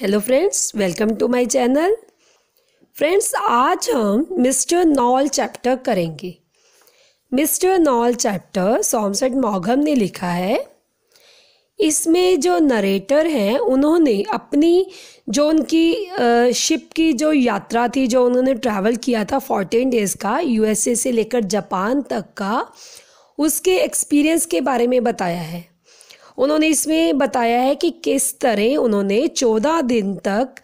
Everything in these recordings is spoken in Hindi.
Hello friends welcome to my channel friends आज हम मिस्टर नॉल चैप्टर करेंगे मिस्टर नॉल चैप्टर सोमसेट मौघम ने लिखा है इसमें जो नरेटर हैं उन्होंने अपनी जो उनकी शिप की जो यात्रा थी जो उन्होंने ट्रैवल किया था फोर्टीन डेज़ का यूएसए से लेकर जापान तक का उसके एक्सपीरियंस के बारे में बताया है उन्होंने इसमें बताया है कि किस तरह उन्होंने चौदह दिन तक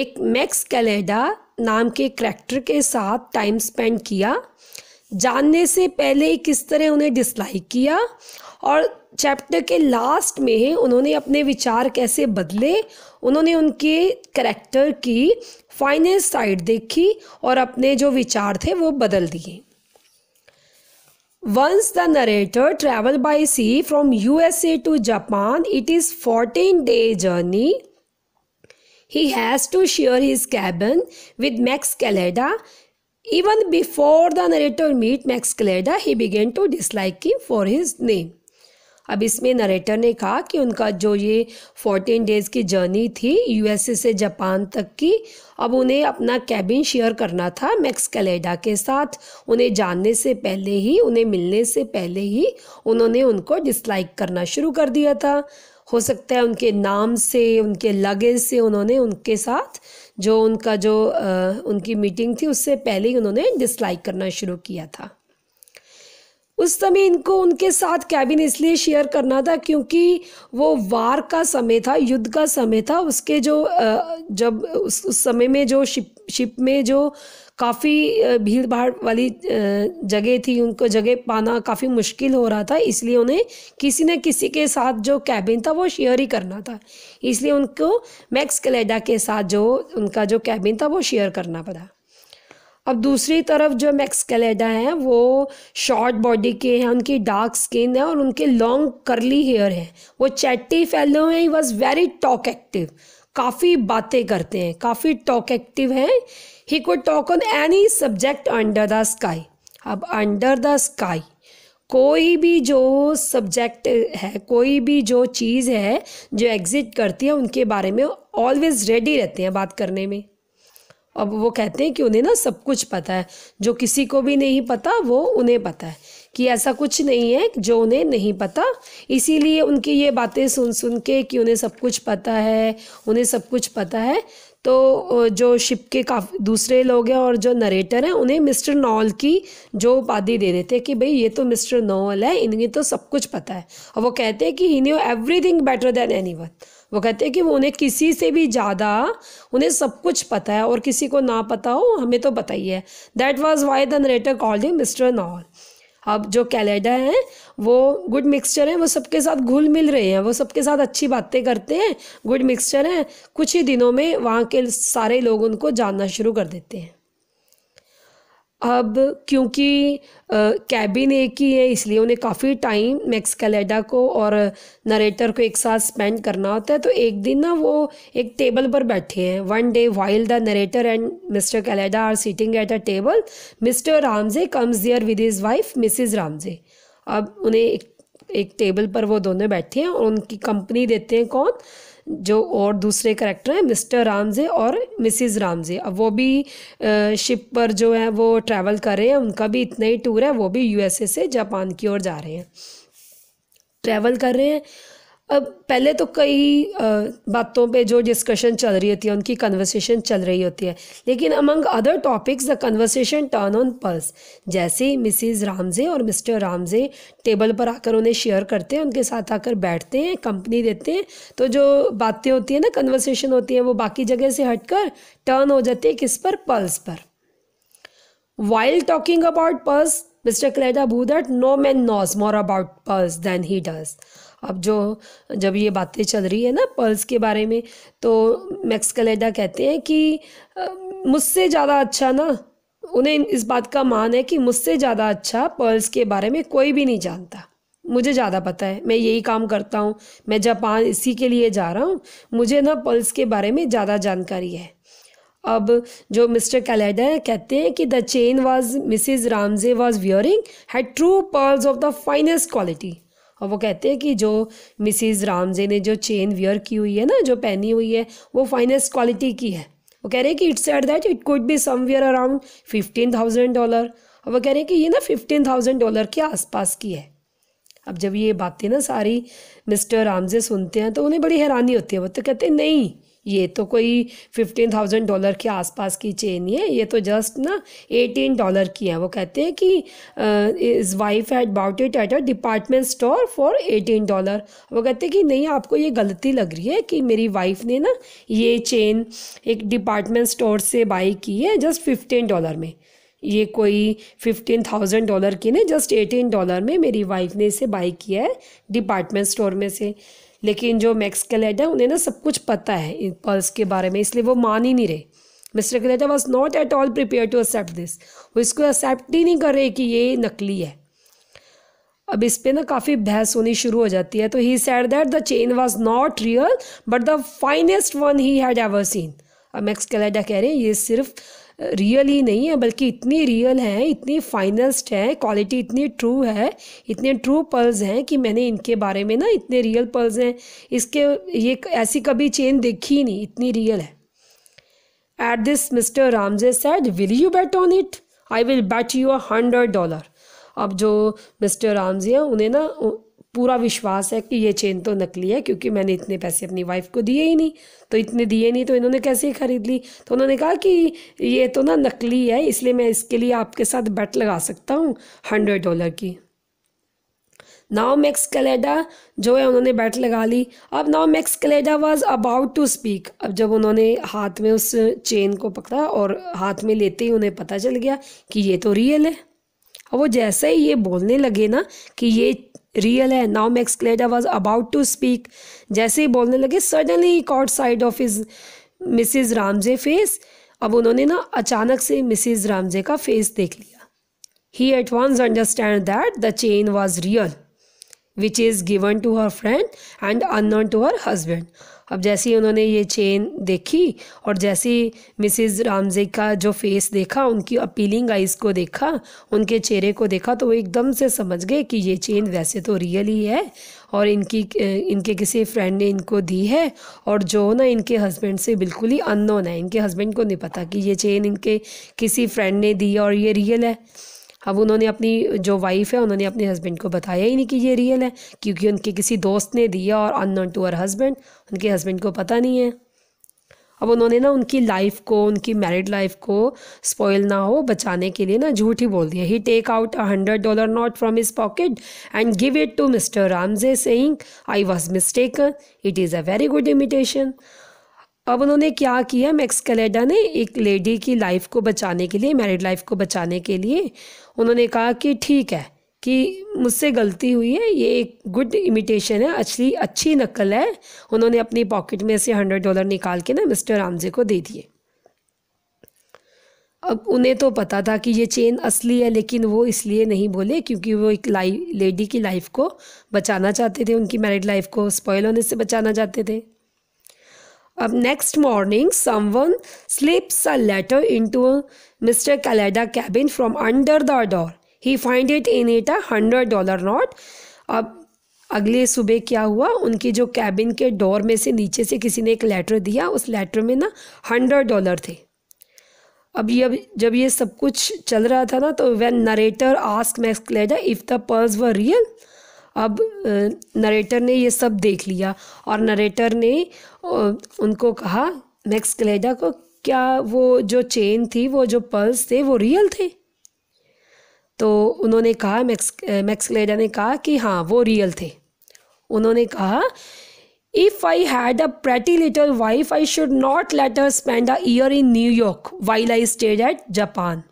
एक मैक्स कैलेडा नाम के करेक्टर के साथ टाइम स्पेंड किया जानने से पहले किस तरह उन्हें डिसलाइक किया और चैप्टर के लास्ट में उन्होंने अपने विचार कैसे बदले उन्होंने उनके करेक्टर की फाइनल साइड देखी और अपने जो विचार थे वो बदल दिए Once the narrator travel by sea from USA to Japan, it is 14 day journey. He has to share his cabin with Max Caleda. Even before the narrator meet Max Caleda, he began to dislike him for his name. अब इसमें नरेटर ने कहा कि उनका जो ये फोर्टीन डेज़ की जर्नी थी यूएसए से जापान तक की अब उन्हें अपना कैबिन शेयर करना था मैक्स कैलेडा के साथ उन्हें जानने से पहले ही उन्हें मिलने से पहले ही उन्होंने उनको डिसलाइक करना शुरू कर दिया था हो सकता है उनके नाम से उनके लगेज से उन्होंने उनके साथ जो उनका जो आ, उनकी मीटिंग थी उससे पहले ही उन्होंने डिसलाइक करना शुरू किया था उस समय इनको उनके साथ कैबिन इसलिए शेयर करना था क्योंकि वो वार का समय था युद्ध का समय था उसके जो जब उस उस समय में जो शिप शिप में जो काफ़ी भीड़ भाड़ वाली जगह थी उनको जगह पाना काफ़ी मुश्किल हो रहा था इसलिए उन्हें किसी न किसी के साथ जो कैबिन था वो शेयर ही करना था इसलिए उनको मैक्स कलेडा के साथ जो उनका जो कैबिन था वो शेयर करना पड़ा अब दूसरी तरफ जो मैक्सकेलेडा हैं वो शॉर्ट बॉडी के हैं उनकी डार्क स्किन है और उनके लॉन्ग करली हेयर हैं वो चैटी फैलो हैं he was very talkative काफ़ी बातें करते हैं काफ़ी टॉक एक्टिव हैं he could talk on any subject under the sky अब अंडर द स्काई कोई भी जो सब्जेक्ट है कोई भी जो चीज़ है जो एग्जिट करती है उनके बारे में ऑलवेज रेडी रहते हैं बात करने में अब वो कहते हैं कि उन्हें ना सब कुछ पता है जो किसी को भी नहीं पता वो उन्हें पता है कि ऐसा कुछ नहीं है जो उन्हें नहीं पता इसीलिए उनकी ये बातें सुन सुन के कि उन्हें सब कुछ पता है उन्हें सब कुछ पता है तो जो शिप के काफ़ी दूसरे लोग हैं और जो नरेटर हैं उन्हें मिस्टर नॉल की जो उपाधि दे देते हैं कि भाई ये तो मिस्टर नॉल है इन्हें तो सब कुछ पता है और वो कहते हैं कि he knew everything better than anyone वो कहते हैं कि वो उन्हें किसी से भी ज़्यादा उन्हें सब कुछ पता है और किसी को ना पता हो हमें तो पता ही है that was why the narrator called him Mr know all अब जो कैलेडा हैं वो गुड मिक्सचर हैं वो सबके साथ घुल मिल रहे हैं वो सबके साथ अच्छी बातें करते हैं गुड मिक्सचर हैं कुछ ही दिनों में वहाँ के सारे लोग उनको जानना शुरू कर देते हैं अब क्योंकि कैबिन एक ही है इसलिए उन्हें काफ़ी टाइम मैक्स कैलेडा को और नरेटर को एक साथ स्पेंड करना होता है तो एक दिन ना वो एक टेबल पर बैठे हैं one day while the narrator and Mr Kelada are sitting at a table Mr Ramsay comes there with his wife Mrs Ramsay अब उन्हें एक, एक टेबल पर वो दोनों बैठे हैं और उनकी कंपनी देते हैं कौन जो और दूसरे करेक्टर हैं मिस्टर रामजे और मिसिज़ रामजे अब वो भी शिप पर जो है वो ट्रैवल कर रहे हैं उनका भी इतना ही टूर है वो भी यूएसए से जापान की ओर जा रहे हैं ट्रैवल कर रहे हैं अब पहले तो कई बातों पे जो डिस्कशन चल रही होती है उनकी कन्वर्सेशन चल रही होती है लेकिन among other topics the conversation turn on pearls जैसे मिसिज रामजे और मिस्टर रामजे टेबल पर आकर उन्हें शेयर करते हैं उनके साथ आकर बैठते हैं कंपनी देते हैं तो जो बातें होती हैं ना कन्वर्सेशन होती है वो बाकी जगह से हटकर टर्न हो जाती है किस पर पल्स पर while talking about pearls Mr Kelada भू that no man knows more about pearls than he does अब जो जब ये बातें चल रही है ना पर्ल्स के बारे में तो मैक्स कलेडा कहते हैं कि मुझसे ज़्यादा अच्छा ना उन्हें इस बात का मान है कि मुझसे ज़्यादा अच्छा पर्ल्स के बारे में कोई भी नहीं जानता मुझे ज़्यादा पता है मैं यही काम करता हूँ मैं जापान इसी के लिए जा रहा हूँ मुझे ना पर्ल्स के बारे में ज़्यादा जानकारी है अब जो मिस्टर कैलेडा है कहते हैं कि the chain was Mrs Ramsay was wearing had true pearls of the finest quality और वो कहते हैं कि जो मिसिज़ रामजे ने जो चेन वियर की हुई है ना जो पहनी हुई है वो फाइनेस्ट क्वालिटी की है वो कह रहे हैं कि it's at that it could be somewhere around fifteen thousand dollar और वो कह रहे हैं कि ये ना फिफ्टीन थाउजेंड डॉलर के आसपास की है अब जब ये बातें ना सारी मिस्टर रामजे सुनते हैं तो उन्हें बड़ी हैरानी होती है वो तो कहते हैं नहीं ये तो कोई फिफ्टीन थाउजेंड डॉलर के आसपास की चेन ही है ये तो जस्ट ना एटीन डॉलर की है वो कहते हैं कि his wife had bought it at a department store for eighteen dollar वो कहते हैं कि नहीं आपको ये गलती लग रही है कि मेरी वाइफ ने ना ये चेन एक डिपार्टमेंट स्टोर से बाई की है जस्ट फिफ्टीन डॉलर में ये कोई फिफ्टीन थाउजेंड डॉलर की नहीं जस्ट एटीन डॉलर में मेरी वाइफ ने इसे बाई किया है डिपार्टमेंट स्टोर में से लेकिन जो मैक्स कैलेडा उन्हें ना सब कुछ पता है पर्स के बारे में इसलिए वो मान ही नहीं रहे Mr Kelada was not at all prepare to accept this वो इसको एक्सेप्ट ही नहीं कर रहे कि ये नकली है अब इस पर ना काफ़ी बहस होनी शुरू हो जाती है तो he said that the chain was not real but the finest one he had ever seen अब मैक्स कैलेडा कह रहे हैं ये सिर्फ रियल ही नहीं है बल्कि इतनी रियल हैं इतनी फाइनेस्ट है क्वालिटी इतनी ट्रू है इतने ट्रू पर्ल्स हैं कि मैंने इनके बारे में ना इतने रियल पर्ल्स हैं इसके ये ऐसी कभी चेन देखी ही नहीं इतनी रियल है at this Mr Ramsay said will you bet on it I will bet you a hundred dollar अब जो मिस्टर रामजे हैं उन्हें ना पूरा विश्वास है कि ये चेन तो नकली है क्योंकि मैंने इतने पैसे अपनी वाइफ को दिए ही नहीं तो इतने दिए नहीं तो इन्होंने कैसे ख़रीद ली तो उन्होंने कहा कि ये तो ना नकली है इसलिए मैं इसके लिए आपके साथ बैट लगा सकता हूँ हंड्रेड डॉलर की नाव मैक्स कलेडा जो है उन्होंने बैट लगा ली अब now Max Kelada was about to speak अब जब उन्होंने हाथ में उस चेन को पकड़ा और हाथ में लेते ही उन्हें पता चल गया कि ये तो रियल है अब वो जैसे ही ये बोलने लगे ना कि ये रियल है now Kelada was about to speak जैसे ही बोलने लगे suddenly caught sight of his Mrs Ramsay face अब उन्होंने ना अचानक से मिसिज रामजे का फेस देख लिया he at once understand that the chain was real which is given to her friend and अन टू हर हजबेंड अब जैसे ही उन्होंने ये चेन देखी और जैसे ही मिसिज़ रामजे का जो फेस देखा उनकी अपीलिंग आइज़ को देखा उनके चेहरे को देखा तो वो एकदम से समझ गए कि ये चेन वैसे तो रियल ही है और इनकी इनके किसी फ्रेंड ने इनको दी है और जो ना इनके हस्बैंड से बिल्कुल ही अननोन है इनके हस्बैंड को नहीं पता कि ये चेन इनके किसी फ्रेंड ने दी है और ये रियल है अब उन्होंने अपनी जो वाइफ है उन्होंने अपने हस्बैंड को बताया ही नहीं कि ये रियल है क्योंकि उनके किसी दोस्त ने दिया और अननोन टू अर हस्बैंड उनके हस्बैंड को पता नहीं है अब उन्होंने ना उनकी लाइफ को उनकी मैरिड लाइफ को स्पॉयल ना हो बचाने के लिए ना झूठ ही बोल दिया he take out a hundred dollar note from his pocket and give it to mister Ramsay saying I was mistaken it is a very good imitation अब उन्होंने क्या किया मैक्स कैलेडा ने एक लेडी की लाइफ को बचाने के लिए मैरिड लाइफ को बचाने के लिए उन्होंने कहा कि ठीक है कि मुझसे गलती हुई है ये एक गुड इमिटेशन है अच्छी अच्छी नकल है उन्होंने अपनी पॉकेट में से हंड्रेड डॉलर निकाल के ना मिस्टर रामजे को दे दिए अब उन्हें तो पता था कि ये चेन असली है लेकिन वो इसलिए नहीं बोले क्योंकि वो एक लाइ लेडी की लाइफ को बचाना चाहते थे उनकी मैरिड लाइफ को स्पॉयल होने से बचाना चाहते थे अब next morning someone slips a letter into mister Kelada cabin from under the door he find it in it a hundred dollar note अब अगले सुबह क्या हुआ उनकी जो कैबिन के डोर में से नीचे से किसी ने एक लेटर दिया उस लेटर में ना हंड्रेड डॉलर थे अब ये जब ये सब कुछ चल रहा था ना तो when narrator ask Max Kelada if the pearls were real अब नरेटर ने ये सब देख लिया और नरेटर ने उनको कहा मैक्स क्लेडा को क्या वो जो चेन थी वो जो पर्ल्स थे वो रियल थे तो उन्होंने कहा मैक्स मैक्स क्लेडा ने कहा कि हाँ वो रियल थे उन्होंने कहा if I had a pretty little wife I should not let her spend a year in New York while I stayed at Japan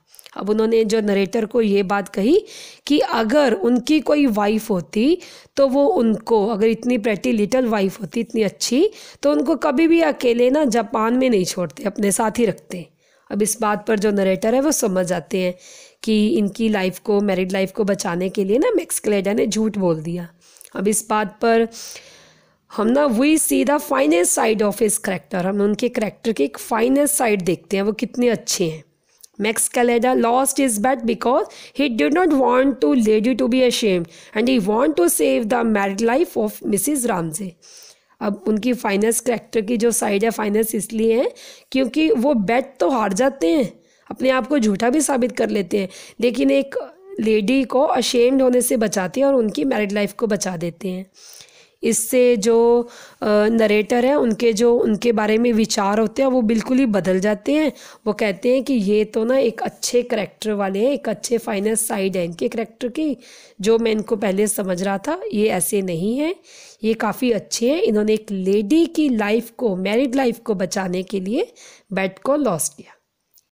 अब उन्होंने जो नरेटर को ये बात कही कि अगर उनकी कोई वाइफ होती तो वो उनको अगर इतनी प्रेटी लिटल वाइफ होती इतनी अच्छी तो उनको कभी भी अकेले ना जापान में नहीं छोड़ते अपने साथ ही रखते अब इस बात पर जो नरेटर है वो समझ जाते हैं कि इनकी लाइफ को मैरिड लाइफ को बचाने के लिए ना मैक्स क्लेडा ने झूठ बोल दिया अब इस बात पर हम ना वही सीधा फाइनेस्ट साइड ऑफ इस करेक्टर हम उनके करेक्टर की एक फाइनेस्ट साइड देखते हैं वो कितने अच्छे हैं Max Kaleda lost his bet because he did not want to lady to be ashamed and he want to save the married life of Mrs. Ramsey. अब उनकी फाइनेंस करेक्टर की जो साइड है फाइनेंस इसलिए है क्योंकि वो बेट तो हार जाते हैं अपने आप को झूठा भी साबित कर लेते हैं लेकिन एक लेडी को अशेम्ड होने से बचाते हैं और उनकी मैरिड लाइफ को बचा देते हैं इससे जो नरेटर है उनके जो उनके बारे में विचार होते हैं वो बिल्कुल ही बदल जाते हैं वो कहते हैं कि ये तो ना एक अच्छे करेक्टर वाले हैं एक अच्छे फाइनेंस साइड है इनके करेक्टर की जो मैं इनको पहले समझ रहा था ये ऐसे नहीं है ये काफ़ी अच्छे हैं इन्होंने एक लेडी की लाइफ को मैरिड लाइफ को बचाने के लिए बैट को लॉस किया